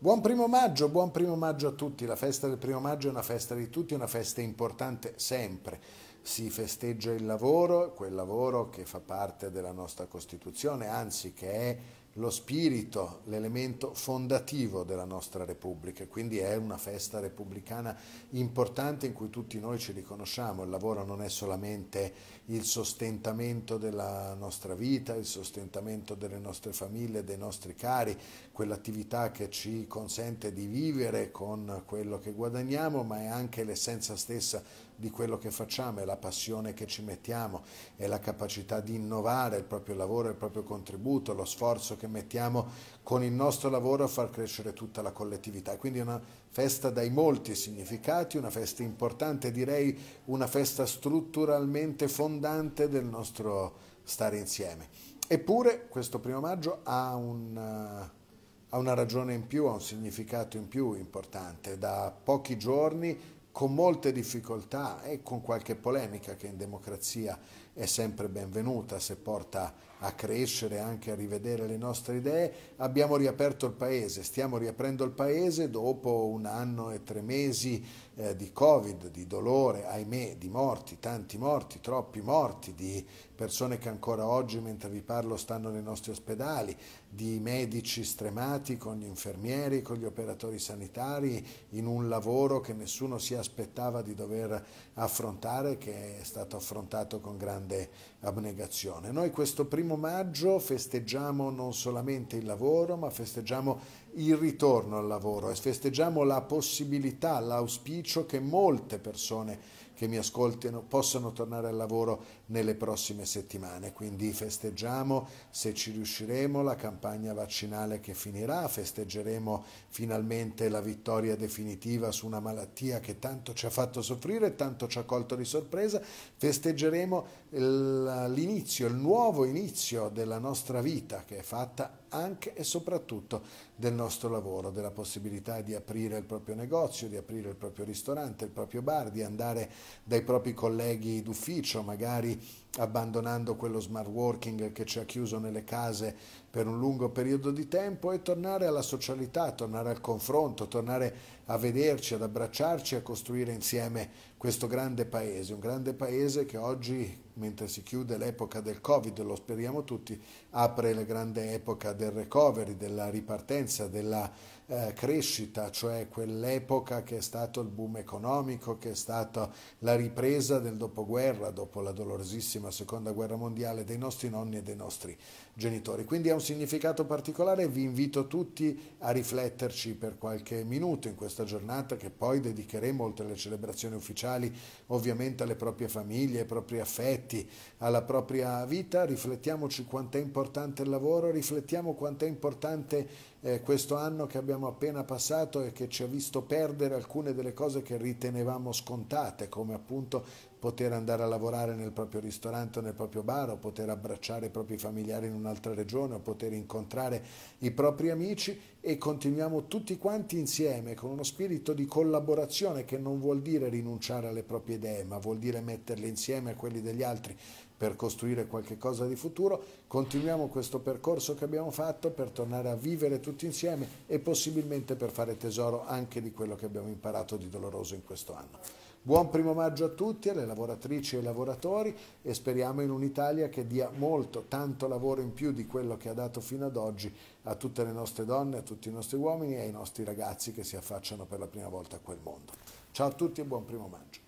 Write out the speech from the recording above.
Buon primo maggio, buon primo maggio a tutti. La festa del primo maggio è una festa di tutti, una festa importante sempre. Si festeggia il lavoro, quel lavoro che fa parte della nostra Costituzione, anzi che è lo spirito, l'elemento fondativo della nostra Repubblica, quindi è una festa repubblicana importante in cui tutti noi ci riconosciamo, il lavoro non è solamente il sostentamento della nostra vita, il sostentamento delle nostre famiglie, dei nostri cari, quell'attività che ci consente di vivere con quello che guadagniamo, ma è anche l'essenza stessa di quello che facciamo, è la passione che ci mettiamo, è la capacità di innovare il proprio lavoro, il proprio contributo, lo sforzo che mettiamo con il nostro lavoro a far crescere tutta la collettività. Quindi è una festa dai molti significati, una festa importante, direi una festa strutturalmente fondante del nostro stare insieme. Eppure questo primo maggio ha un eh, ha una ragione in più, ha un significato in più importante. Da pochi giorni con molte difficoltà e con qualche polemica che in democrazia è sempre benvenuta se porta a crescere, anche a rivedere le nostre idee. Abbiamo riaperto il paese, stiamo riaprendo il paese dopo un anno e tre mesi eh, di Covid, di dolore, ahimè, di morti, tanti morti, troppi morti, di persone che ancora oggi, mentre vi parlo, stanno nei nostri ospedali, di medici stremati con gli infermieri, con gli operatori sanitari, in un lavoro che nessuno si aspettava di dover affrontare, che è stato affrontato con grande grande abnegazione. Noi questo primo maggio festeggiamo non solamente il lavoro, ma festeggiamo il ritorno al lavoro e festeggiamo la possibilità, l'auspicio che molte persone che mi ascoltano possano tornare al lavoro nelle prossime settimane. Quindi festeggiamo, se ci riusciremo, la campagna vaccinale che finirà, festeggeremo finalmente la vittoria definitiva su una malattia che tanto ci ha fatto soffrire, tanto ci ha colto di sorpresa, festeggeremo l'inizio, il nuovo inizio della nostra vita che è fatta anche e soprattutto del nostro lavoro, della possibilità di aprire il proprio negozio, di aprire il proprio ristorante, il proprio bar, di andare dai propri colleghi d'ufficio, magari abbandonando quello smart working che ci ha chiuso nelle case per un lungo periodo di tempo e tornare alla socialità, tornare al confronto, tornare a vederci, ad abbracciarci, a costruire insieme questo grande paese, un grande paese che oggi, mentre si chiude l'epoca del Covid, lo speriamo tutti, apre la grande epoca del recovery, della ripartenza, della eh, crescita, cioè quell'epoca che è stato il boom economico, che è stata la ripresa del dopoguerra, dopo la dolorosissima seconda guerra mondiale, dei nostri nonni e dei nostri genitori. Quindi ha un significato particolare e vi invito tutti a rifletterci per qualche minuto in questo questa giornata che poi dedicheremo, oltre alle celebrazioni ufficiali, ovviamente alle proprie famiglie, ai propri affetti, alla propria vita, riflettiamoci quanto è importante il lavoro, riflettiamo quanto è importante eh, questo anno che abbiamo appena passato e che ci ha visto perdere alcune delle cose che ritenevamo scontate, come appunto poter andare a lavorare nel proprio ristorante o nel proprio bar, o poter abbracciare i propri familiari in un'altra regione, o poter incontrare i propri amici e continuiamo tutti quanti insieme con uno spirito di collaborazione che non vuol dire rinunciare alle proprie idee, ma vuol dire metterle insieme a quelli degli altri, per costruire qualche cosa di futuro, continuiamo questo percorso che abbiamo fatto per tornare a vivere tutti insieme e possibilmente per fare tesoro anche di quello che abbiamo imparato di doloroso in questo anno. Buon primo maggio a tutti, alle lavoratrici e ai lavoratori e speriamo in un'Italia che dia molto, tanto lavoro in più di quello che ha dato fino ad oggi a tutte le nostre donne, a tutti i nostri uomini e ai nostri ragazzi che si affacciano per la prima volta a quel mondo. Ciao a tutti e buon primo maggio.